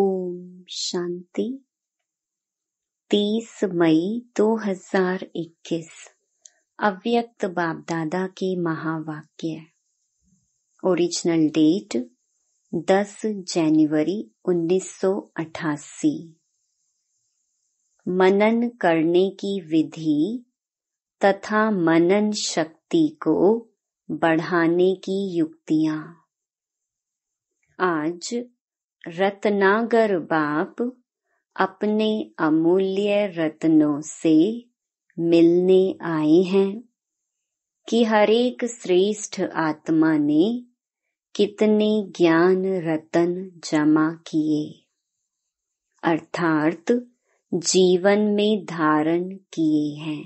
ओम शांति 30 मई 2021 अव्यक्त बाप दादा के महावाक्य ओरिजिनल डेट 10 जनवरी 1988 मनन करने की विधि तथा मनन शक्ति को बढ़ाने की युक्तियां आज रत्नागर बाप अपने अमूल्य रत्नों से मिलने आए हैं कि हरेक श्रेष्ठ आत्मा ने कितने ज्ञान रतन जमा किए अर्थात जीवन में धारण किए हैं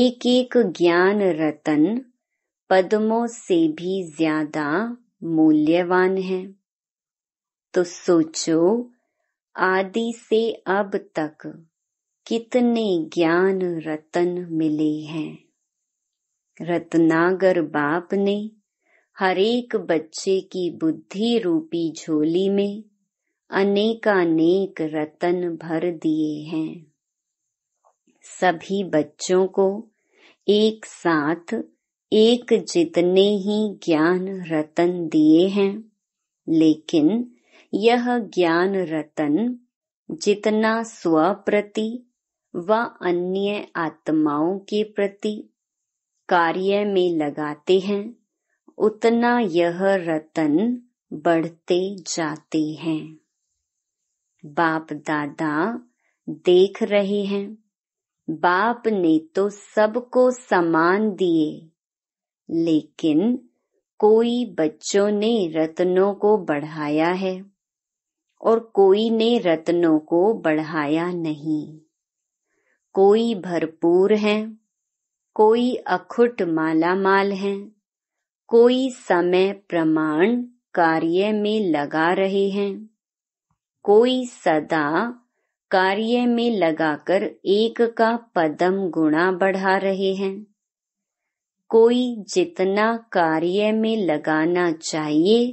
एक एक ज्ञान रतन पद्मों से भी ज्यादा मूल्यवान है तो सोचो आदि से अब तक कितने ज्ञान रतन मिले हैं रत्नागर बाप ने हरेक बच्चे की बुद्धि रूपी झोली में अनेकानेक रतन भर दिए हैं सभी बच्चों को एक साथ एक जितने ही ज्ञान रतन दिए हैं लेकिन यह ज्ञान रतन जितना स्व प्रति व अन्य आत्माओं के प्रति कार्य में लगाते हैं उतना यह रतन बढ़ते जाते हैं बाप दादा देख रहे हैं बाप ने तो सबको समान दिए लेकिन कोई बच्चों ने रत्नों को बढ़ाया है और कोई ने रत्नों को बढ़ाया नहीं कोई भरपूर है कोई अखुट माला माल है कोई समय प्रमाण कार्य में लगा रहे हैं कोई सदा कार्य में लगाकर एक का पदम गुणा बढ़ा रहे हैं कोई जितना कार्य में लगाना चाहिए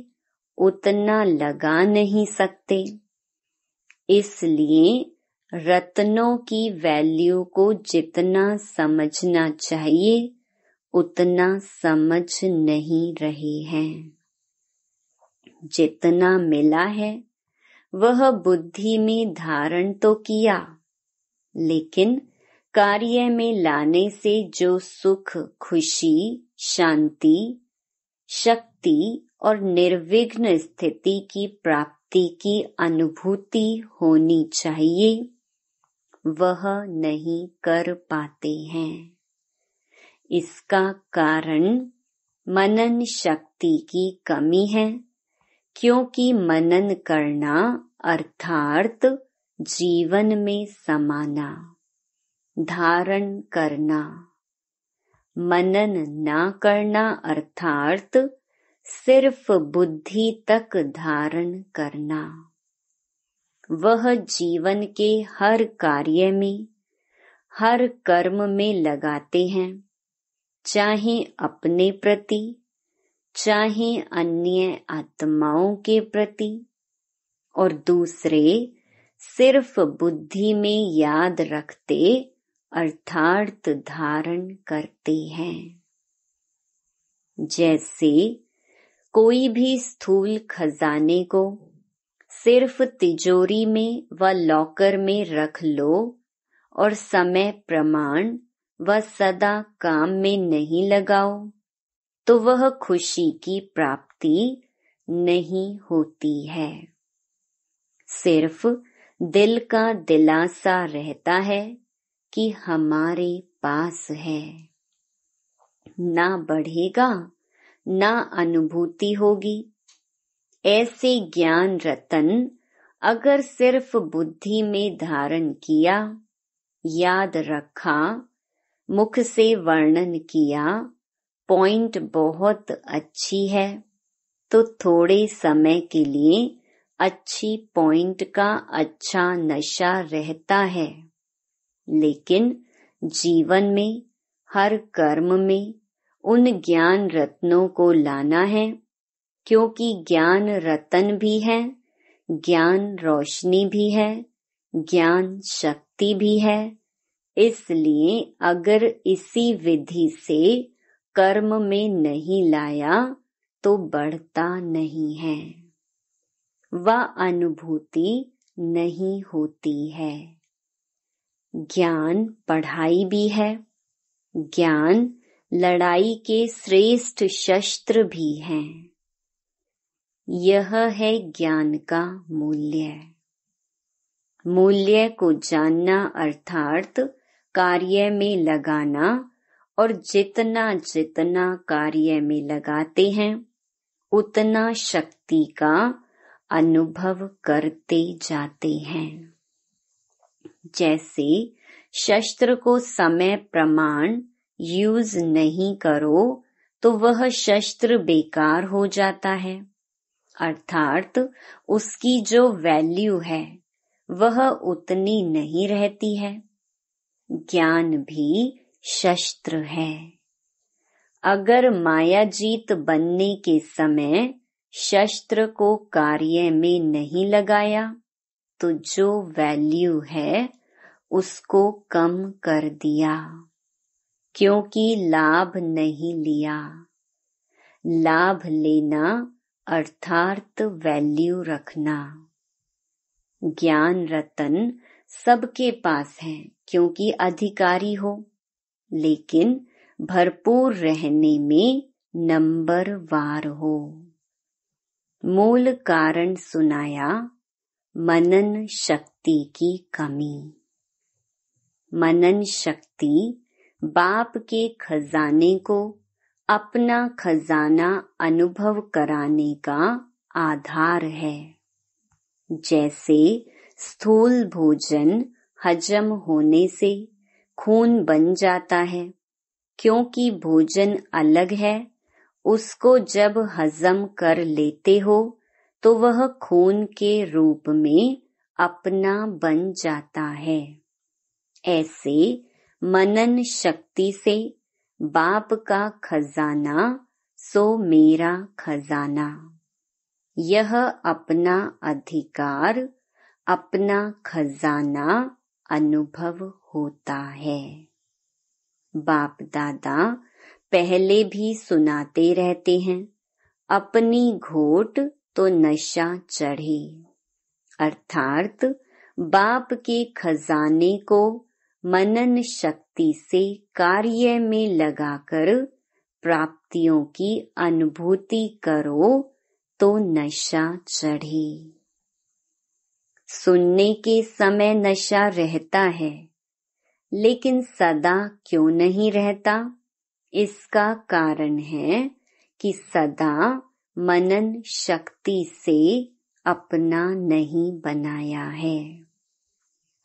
उतना लगा नहीं सकते इसलिए रत्नों की वैल्यू को जितना समझना चाहिए उतना समझ नहीं रहे हैं जितना मिला है वह बुद्धि में धारण तो किया लेकिन कार्य में लाने से जो सुख खुशी शांति शक्ति और निर्विघ्न स्थिति की प्राप्ति की अनुभूति होनी चाहिए वह नहीं कर पाते हैं इसका कारण मनन शक्ति की कमी है क्योंकि मनन करना अर्थात जीवन में समाना धारण करना मनन ना करना अर्थात सिर्फ बुद्धि तक धारण करना वह जीवन के हर कार्य में हर कर्म में लगाते हैं चाहे अपने प्रति चाहे अन्य आत्माओं के प्रति और दूसरे सिर्फ बुद्धि में याद रखते अर्थार्थ धारण करते हैं जैसे कोई भी स्थूल खजाने को सिर्फ तिजोरी में व लॉकर में रख लो और समय प्रमाण व सदा काम में नहीं लगाओ तो वह खुशी की प्राप्ति नहीं होती है सिर्फ दिल का दिलासा रहता है कि हमारे पास है ना बढ़ेगा न अनुभूति होगी ऐसे ज्ञान रतन अगर सिर्फ बुद्धि में धारण किया याद रखा मुख से वर्णन किया पॉइंट बहुत अच्छी है तो थोड़े समय के लिए अच्छी पॉइंट का अच्छा नशा रहता है लेकिन जीवन में हर कर्म में उन ज्ञान रत्नों को लाना है क्योंकि ज्ञान रतन भी है ज्ञान रोशनी भी है ज्ञान शक्ति भी है इसलिए अगर इसी विधि से कर्म में नहीं लाया तो बढ़ता नहीं है वह अनुभूति नहीं होती है ज्ञान पढ़ाई भी है ज्ञान लड़ाई के श्रेष्ठ शस्त्र भी हैं यह है ज्ञान का मूल्य मूल्य को जानना अर्थात कार्य में लगाना और जितना जितना कार्य में लगाते हैं उतना शक्ति का अनुभव करते जाते हैं जैसे शस्त्र को समय प्रमाण यूज नहीं करो तो वह शस्त्र बेकार हो जाता है अर्थात उसकी जो वैल्यू है वह उतनी नहीं रहती है ज्ञान भी शस्त्र है अगर मायाजीत बनने के समय शस्त्र को कार्य में नहीं लगाया तो जो वैल्यू है उसको कम कर दिया क्योंकि लाभ नहीं लिया लाभ लेना अर्थार्थ वैल्यू रखना ज्ञान रतन सबके पास है क्योंकि अधिकारी हो लेकिन भरपूर रहने में नंबर वार हो मूल कारण सुनाया मनन शक्ति की कमी मनन शक्ति बाप के खजाने को अपना खजाना अनुभव कराने का आधार है जैसे स्थूल भोजन हजम होने से खून बन जाता है क्योंकि भोजन अलग है उसको जब हजम कर लेते हो तो वह खून के रूप में अपना बन जाता है ऐसे मनन शक्ति से बाप का खजाना सो मेरा खजाना यह अपना अधिकार अपना खजाना अनुभव होता है बाप दादा पहले भी सुनाते रहते हैं अपनी घोट तो नशा चढ़े अर्थात बाप के खजाने को मनन शक्ति से कार्य में लगाकर प्राप्तियों की अनुभूति करो तो नशा चढ़े सुनने के समय नशा रहता है लेकिन सदा क्यों नहीं रहता इसका कारण है कि सदा मनन शक्ति से अपना नहीं बनाया है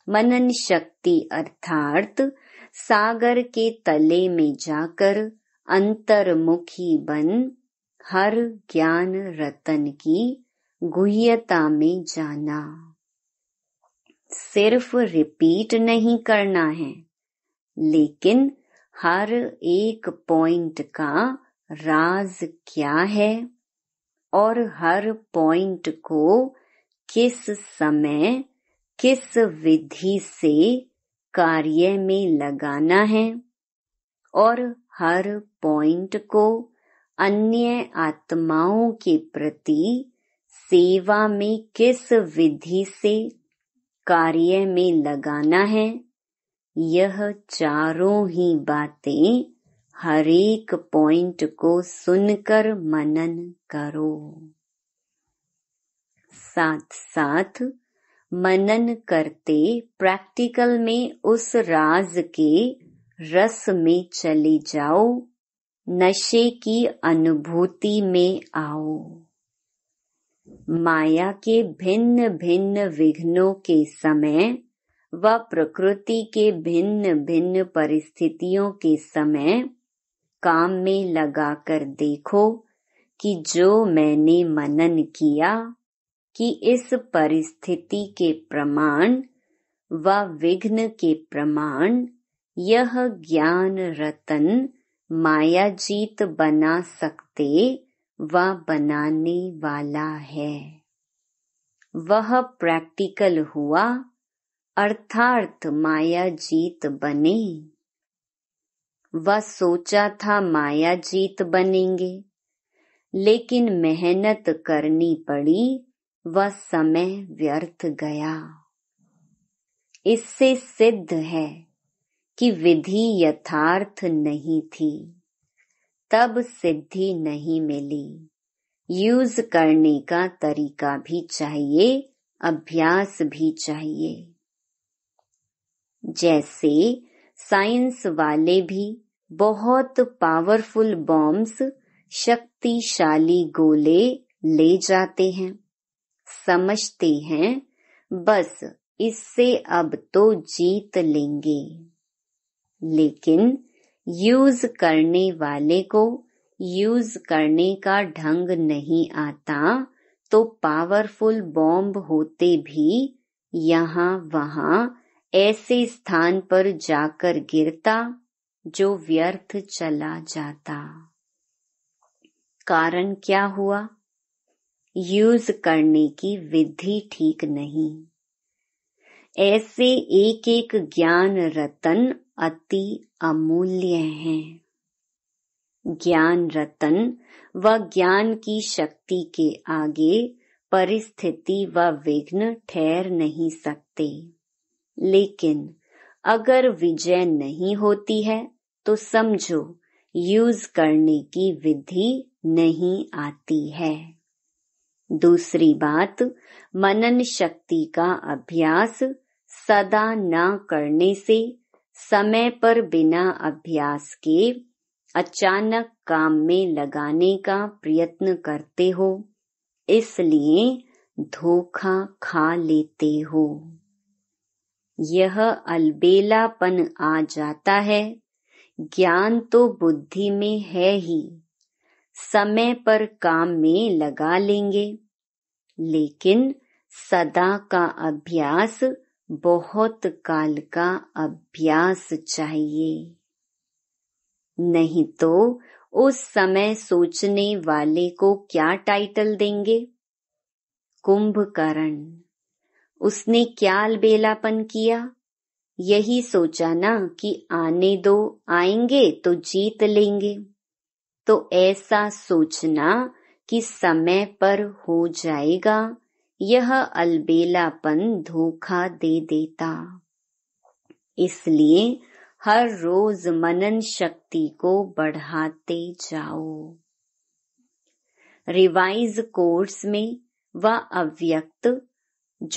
मनन शक्ति अर्थात सागर के तले में जाकर अंतर्मुखी बन हर ज्ञान रतन की गुह्यता में जाना सिर्फ रिपीट नहीं करना है लेकिन हर एक पॉइंट का राज क्या है और हर पॉइंट को किस समय किस विधि से कार्य में लगाना है और हर पॉइंट को अन्य आत्माओं के प्रति सेवा में किस विधि से कार्य में लगाना है यह चारों ही बातें हरेक पॉइंट को सुनकर मनन करो साथ साथ मनन करते प्रैक्टिकल में उस राज के रस में चले जाओ नशे की अनुभूति में आओ माया के भिन्न भिन्न विघ्नों के समय व प्रकृति के भिन्न भिन्न परिस्थितियों के समय काम में लगा कर देखो कि जो मैंने मनन किया कि इस परिस्थिति के प्रमाण व विघ्न के प्रमाण यह ज्ञान रतन मायाजीत बना सकते व बनाने वाला है वह प्रैक्टिकल हुआ अर्थार्थ मायाजीत बने वह सोचा था मायाजीत बनेंगे लेकिन मेहनत करनी पड़ी वह समय व्यर्थ गया इससे सिद्ध है कि विधि यथार्थ नहीं थी तब सिद्धि नहीं मिली यूज करने का तरीका भी चाहिए अभ्यास भी चाहिए जैसे साइंस वाले भी बहुत पावरफुल बॉम्ब्स शक्तिशाली गोले ले जाते हैं समझते हैं बस इससे अब तो जीत लेंगे लेकिन यूज करने वाले को यूज करने का ढंग नहीं आता तो पावरफुल बॉम्ब होते भी यहाँ वहाँ ऐसे स्थान पर जाकर गिरता जो व्यर्थ चला जाता कारण क्या हुआ यूज करने की विधि ठीक नहीं ऐसे एक एक ज्ञान रतन अति अमूल्य हैं। ज्ञान रतन व ज्ञान की शक्ति के आगे परिस्थिति व विघ्न ठहर नहीं सकते लेकिन अगर विजय नहीं होती है तो समझो यूज करने की विधि नहीं आती है दूसरी बात मनन शक्ति का अभ्यास सदा न करने से समय पर बिना अभ्यास के अचानक काम में लगाने का प्रयत्न करते हो इसलिए धोखा खा लेते हो यह अलबेलापन आ जाता है ज्ञान तो बुद्धि में है ही समय पर काम में लगा लेंगे लेकिन सदा का अभ्यास बहुत काल का अभ्यास चाहिए नहीं तो उस समय सोचने वाले को क्या टाइटल देंगे कुंभकर्ण उसने क्या अलबेलापन किया यही सोचा ना कि आने दो आएंगे तो जीत लेंगे तो ऐसा सोचना कि समय पर हो जाएगा यह अलबेलापन धोखा दे देता इसलिए हर रोज मनन शक्ति को बढ़ाते जाओ रिवाइज कोर्स में व अव्यक्त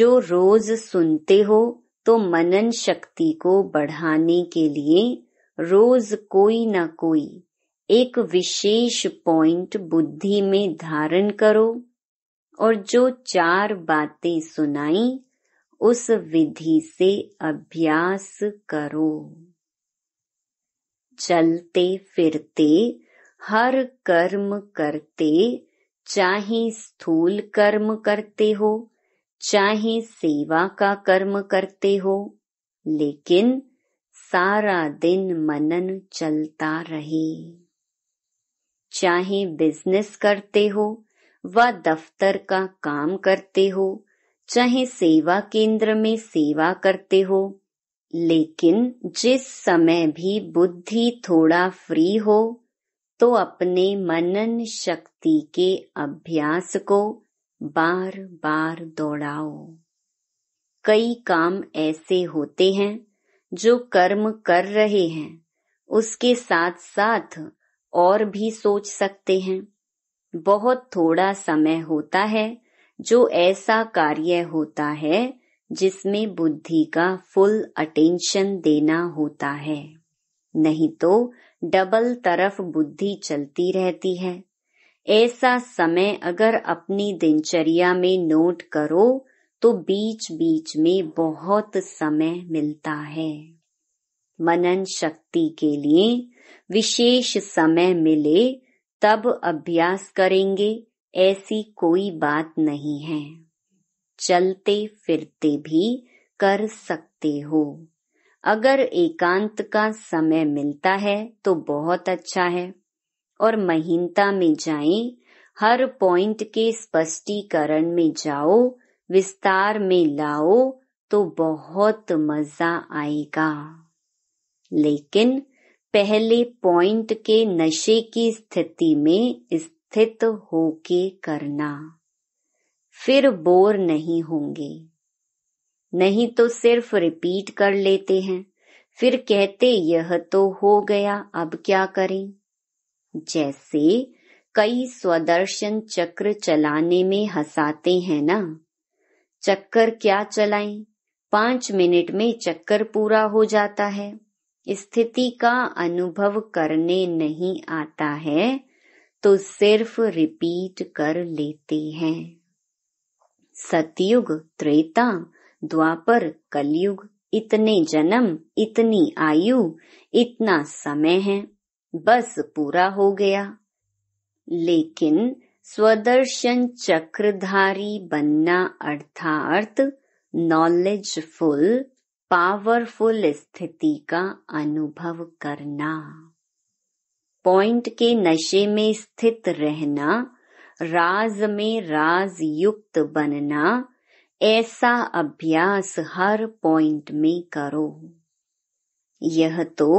जो रोज सुनते हो तो मनन शक्ति को बढ़ाने के लिए रोज कोई ना कोई एक विशेष पॉइंट बुद्धि में धारण करो और जो चार बातें सुनाई उस विधि से अभ्यास करो चलते फिरते हर कर्म करते चाहे स्थूल कर्म करते हो चाहे सेवा का कर्म करते हो लेकिन सारा दिन मनन चलता रहे चाहे बिजनेस करते हो व दफ्तर का काम करते हो चाहे सेवा केंद्र में सेवा करते हो लेकिन जिस समय भी बुद्धि थोड़ा फ्री हो तो अपने मनन शक्ति के अभ्यास को बार बार दौड़ाओ कई काम ऐसे होते हैं जो कर्म कर रहे हैं उसके साथ साथ और भी सोच सकते हैं बहुत थोड़ा समय होता है जो ऐसा कार्य होता है जिसमें बुद्धि का फुल अटेंशन देना होता है नहीं तो डबल तरफ बुद्धि चलती रहती है ऐसा समय अगर अपनी दिनचर्या में नोट करो तो बीच बीच में बहुत समय मिलता है मनन शक्ति के लिए विशेष समय मिले तब अभ्यास करेंगे ऐसी कोई बात नहीं है चलते फिरते भी कर सकते हो अगर एकांत का समय मिलता है तो बहुत अच्छा है और महीनता में जाएं, हर पॉइंट के स्पष्टीकरण में जाओ विस्तार में लाओ तो बहुत मजा आएगा लेकिन पहले पॉइंट के नशे की स्थिति में स्थित होके करना फिर बोर नहीं होंगे नहीं तो सिर्फ रिपीट कर लेते हैं फिर कहते यह तो हो गया अब क्या करें जैसे कई स्वदर्शन चक्र चलाने में हंसाते हैं ना चक्कर क्या चलाएं? पांच मिनट में चक्कर पूरा हो जाता है स्थिति का अनुभव करने नहीं आता है तो सिर्फ रिपीट कर लेते हैं सतयुग त्रेता द्वापर कलयुग इतने जन्म इतनी आयु इतना समय है बस पूरा हो गया लेकिन स्वदर्शन चक्रधारी बनना अर्थात नॉलेजफुल पावरफुल स्थिति का अनुभव करना पॉइंट के नशे में स्थित रहना राज में राज युक्त बनना ऐसा अभ्यास हर पॉइंट में करो यह तो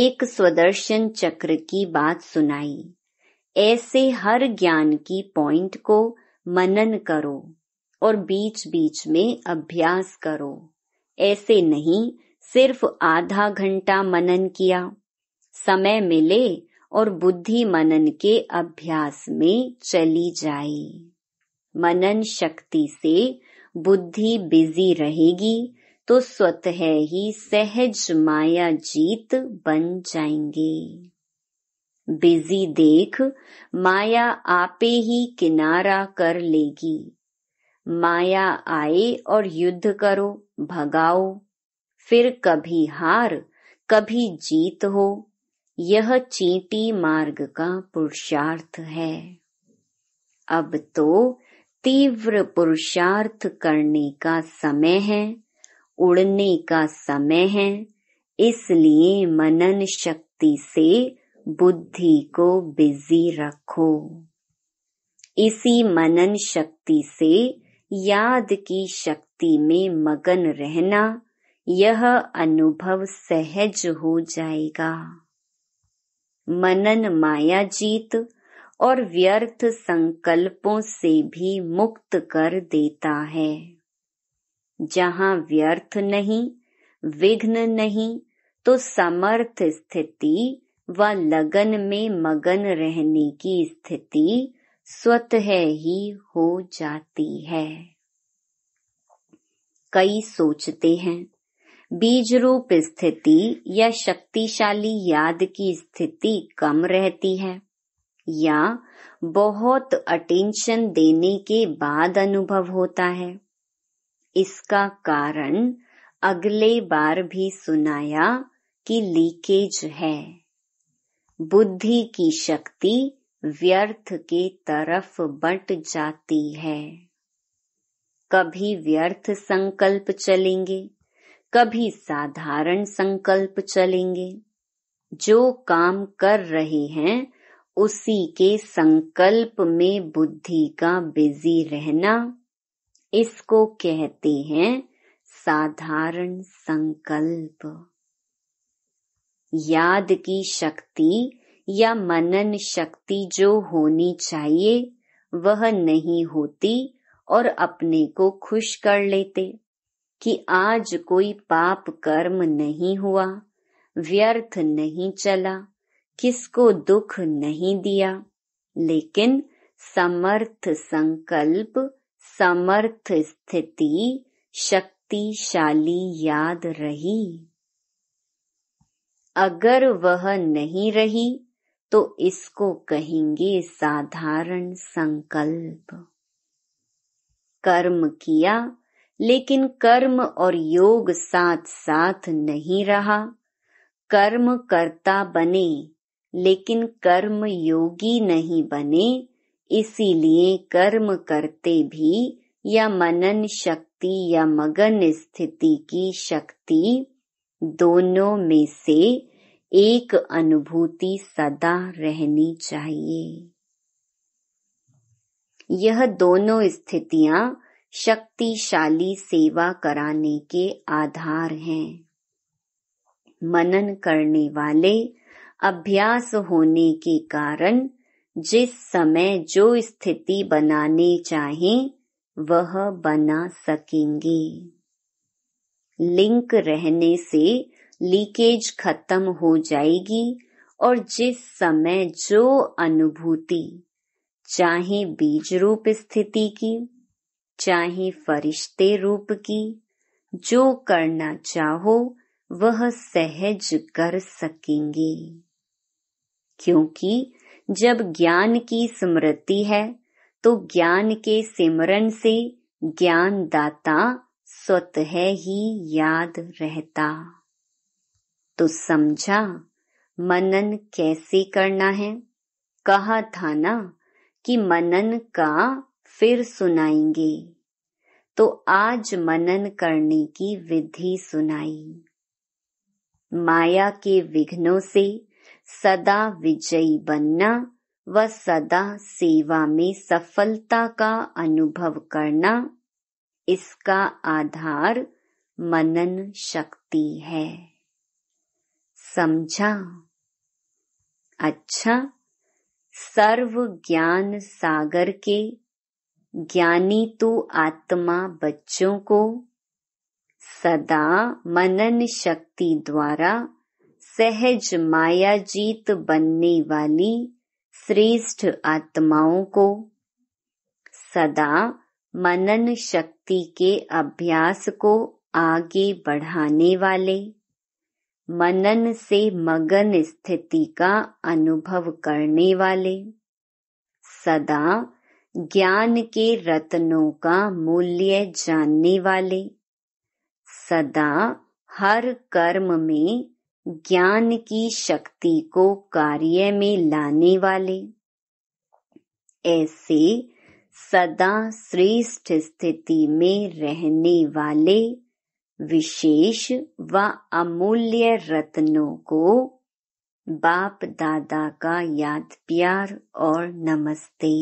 एक स्वदर्शन चक्र की बात सुनाई ऐसे हर ज्ञान की पॉइंट को मनन करो और बीच बीच में अभ्यास करो ऐसे नहीं सिर्फ आधा घंटा मनन किया समय मिले और बुद्धि मनन के अभ्यास में चली जाए मनन शक्ति से बुद्धि बिजी रहेगी तो स्वतः ही सहज माया जीत बन जाएंगे बिजी देख माया आपे ही किनारा कर लेगी माया आए और युद्ध करो भगाओ फिर कभी हार कभी जीत हो यह चींटी मार्ग का पुरुषार्थ है अब तो तीव्र पुरुषार्थ करने का समय है उड़ने का समय है इसलिए मनन शक्ति से बुद्धि को बिजी रखो इसी मनन शक्ति से याद की शक्ति में मगन रहना यह अनुभव सहज हो जाएगा मनन माया जीत और व्यर्थ संकल्पों से भी मुक्त कर देता है जहाँ व्यर्थ नहीं विघ्न नहीं तो समर्थ स्थिति व लगन में मगन रहने की स्थिति स्वतः ही हो जाती है कई सोचते हैं बीज रूप स्थिति या शक्तिशाली याद की स्थिति कम रहती है या बहुत अटेंशन देने के बाद अनुभव होता है इसका कारण अगले बार भी सुनाया कि लीकेज है बुद्धि की शक्ति व्यर्थ के तरफ बंट जाती है कभी व्यर्थ संकल्प चलेंगे कभी साधारण संकल्प चलेंगे जो काम कर रहे हैं उसी के संकल्प में बुद्धि का बिजी रहना इसको कहते हैं साधारण संकल्प याद की शक्ति या मनन शक्ति जो होनी चाहिए वह नहीं होती और अपने को खुश कर लेते कि आज कोई पाप कर्म नहीं हुआ व्यर्थ नहीं चला किसको दुख नहीं दिया लेकिन समर्थ संकल्प समर्थ स्थिति शक्तिशाली याद रही अगर वह नहीं रही तो इसको कहेंगे साधारण संकल्प कर्म किया लेकिन कर्म और योग साथ साथ नहीं रहा कर्म करता बने लेकिन कर्म योगी नहीं बने इसीलिए कर्म करते भी या मनन शक्ति या मगन स्थिति की शक्ति दोनों में से एक अनुभूति सदा रहनी चाहिए यह दोनों स्थितियां शक्तिशाली सेवा कराने के आधार हैं मनन करने वाले अभ्यास होने के कारण जिस समय जो स्थिति बनाने चाहे वह बना सकेंगे लिंक रहने से लीकेज खत्म हो जाएगी और जिस समय जो अनुभूति चाहे बीज रूप स्थिति की चाहे फरिश्ते रूप की जो करना चाहो वह सहज कर सकेंगे क्योंकि जब ज्ञान की स्मृति है तो ज्ञान के सिमरन से ज्ञानदाता स्वतः ही याद रहता तो समझा मनन कैसे करना है कहा था ना कि मनन का फिर सुनाएंगे तो आज मनन करने की विधि सुनाई माया के विघ्नों से सदा विजयी बनना व सदा सेवा में सफलता का अनुभव करना इसका आधार मनन शक्ति है समझा अच्छा सर्व ज्ञान सागर के ज्ञानी तो आत्मा बच्चों को सदा मनन शक्ति द्वारा सहज माया जीत बनने वाली श्रेष्ठ आत्माओं को सदा मनन शक्ति के अभ्यास को आगे बढ़ाने वाले मनन से मगन स्थिति का अनुभव करने वाले सदा ज्ञान के रत्नों का मूल्य जानने वाले सदा हर कर्म में ज्ञान की शक्ति को कार्य में लाने वाले ऐसे सदा श्रेष्ठ स्थिति में रहने वाले विशेष व अमूल्य रत्नों को बाप दादा का याद प्यार और नमस्ते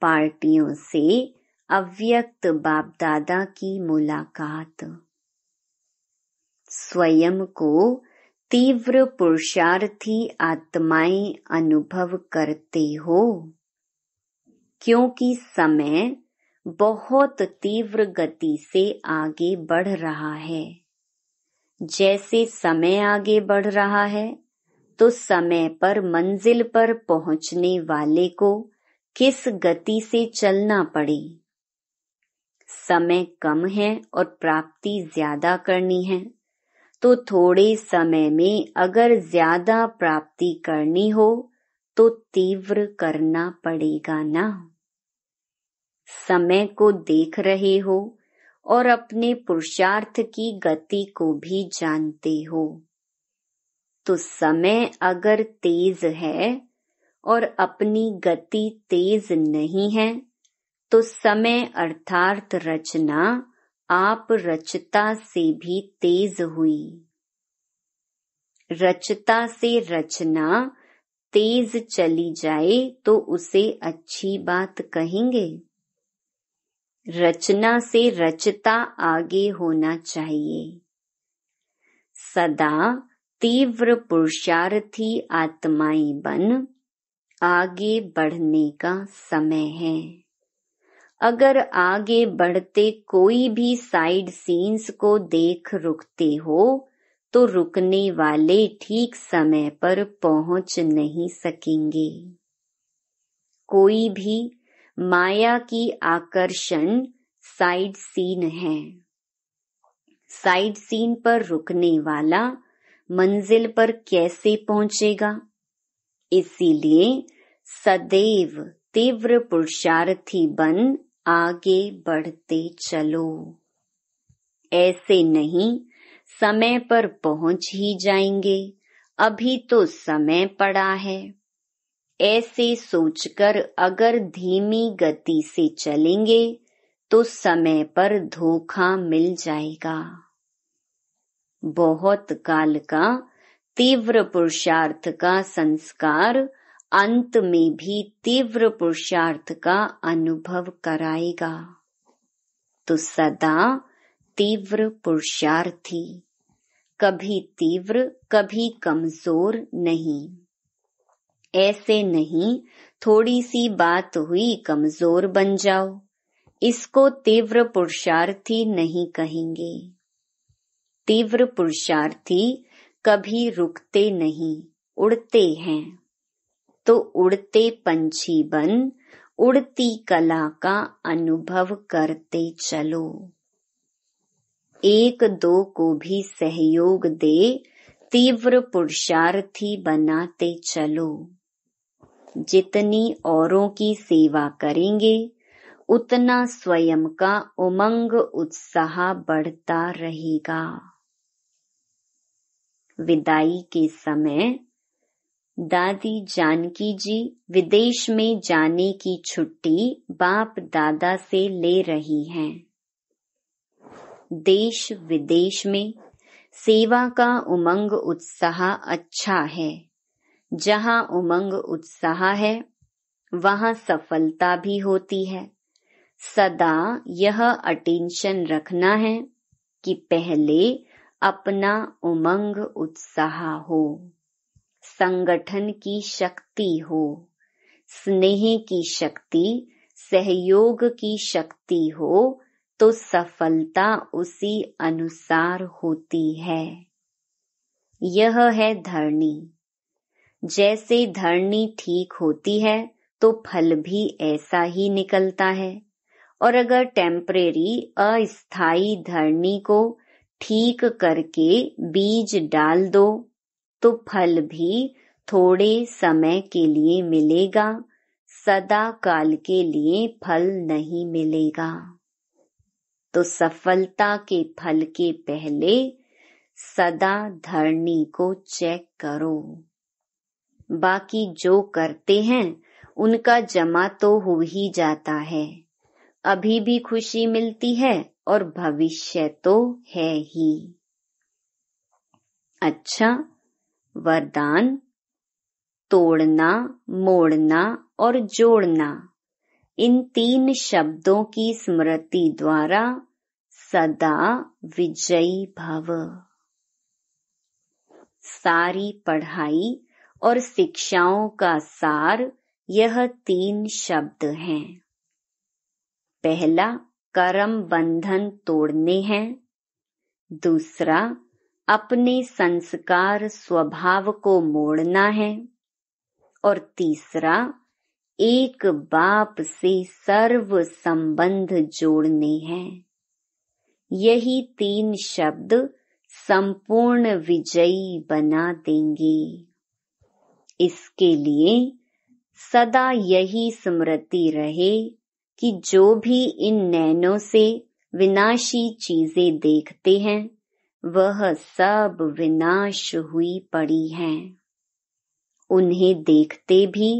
पार्टियों से अव्यक्त बाप दादा की मुलाकात स्वयं को तीव्र पुरुषार्थी आत्माएं अनुभव करते हो क्योंकि समय बहुत तीव्र गति से आगे बढ़ रहा है जैसे समय आगे बढ़ रहा है तो समय पर मंजिल पर पहुंचने वाले को किस गति से चलना पड़े समय कम है और प्राप्ति ज्यादा करनी है तो थोड़े समय में अगर ज्यादा प्राप्ति करनी हो तो तीव्र करना पड़ेगा ना समय को देख रहे हो और अपने पुरुषार्थ की गति को भी जानते हो तो समय अगर तेज है और अपनी गति तेज नहीं है तो समय अर्थात रचना आप रचता से भी तेज हुई रचता से रचना तेज चली जाए तो उसे अच्छी बात कहेंगे रचना से रचता आगे होना चाहिए सदा तीव्र पुरुषार्थी आत्माएं बन आगे बढ़ने का समय है अगर आगे बढ़ते कोई भी साइड सीन्स को देख रुकते हो तो रुकने वाले ठीक समय पर पहुंच नहीं सकेंगे कोई भी माया की आकर्षण साइड सीन है साइड सीन पर रुकने वाला मंजिल पर कैसे पहुंचेगा इसीलिए सदैव तीव्र पुरुषार्थी बन आगे बढ़ते चलो ऐसे नहीं समय पर पहुंच ही जाएंगे अभी तो समय पड़ा है ऐसे सोचकर अगर धीमी गति से चलेंगे तो समय पर धोखा मिल जाएगा बहुत काल का तीव्र पुरुषार्थ का संस्कार अंत में भी तीव्र पुरुषार्थ का अनुभव कराएगा तो सदा तीव्र पुरुषार्थी कभी तीव्र कभी कमजोर नहीं ऐसे नहीं थोड़ी सी बात हुई कमजोर बन जाओ इसको तीव्र पुरुषार्थी नहीं कहेंगे तीव्र पुरुषार्थी कभी रुकते नहीं उड़ते हैं तो उड़ते पंछी बन उड़ती कला का अनुभव करते चलो एक दो को भी सहयोग दे तीव्र पुरुषार्थी बनाते चलो जितनी औरों की सेवा करेंगे उतना स्वयं का उमंग उत्साह बढ़ता रहेगा विदाई के समय दादी जानकी जी विदेश में जाने की छुट्टी बाप दादा से ले रही हैं। देश विदेश में सेवा का उमंग उत्साह अच्छा है जहां उमंग उत्साह है वहां सफलता भी होती है सदा यह अटेंशन रखना है कि पहले अपना उमंग उत्साह हो संगठन की शक्ति हो स्नेह की शक्ति सहयोग की शक्ति हो तो सफलता उसी अनुसार होती है यह है धरणी जैसे धरनी ठीक होती है तो फल भी ऐसा ही निकलता है और अगर टेम्परेरी अस्थाई धरनी को ठीक करके बीज डाल दो तो फल भी थोड़े समय के लिए मिलेगा सदा काल के लिए फल नहीं मिलेगा तो सफलता के फल के पहले सदा धरनी को चेक करो बाकी जो करते हैं उनका जमा तो हो ही जाता है अभी भी खुशी मिलती है और भविष्य तो है ही अच्छा वरदान तोड़ना मोड़ना और जोड़ना इन तीन शब्दों की स्मृति द्वारा सदा विजयी भव सारी पढ़ाई और शिक्षाओं का सार यह तीन शब्द हैं पहला कर्म बंधन तोड़ने हैं दूसरा अपने संस्कार स्वभाव को मोड़ना है और तीसरा एक बाप से सर्व संबंध जोड़ने हैं यही तीन शब्द संपूर्ण विजयी बना देंगे इसके लिए सदा यही स्मृति रहे कि जो भी इन नैनों से विनाशी चीजें देखते हैं वह सब विनाश हुई पड़ी हैं। उन्हें देखते भी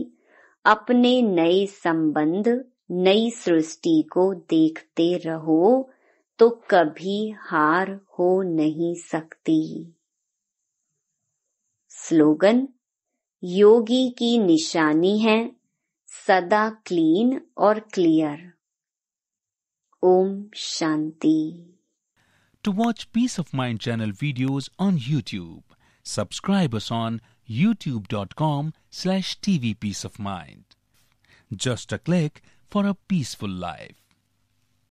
अपने नए संबंध नई सृष्टि को देखते रहो तो कभी हार हो नहीं सकती स्लोगन योगी की निशानी है सदा क्लीन और clear Om Shanti to watch peace of mind channel videos on YouTube subscribe on YouTube dot com slash TV peace of mind just a click for a peaceful life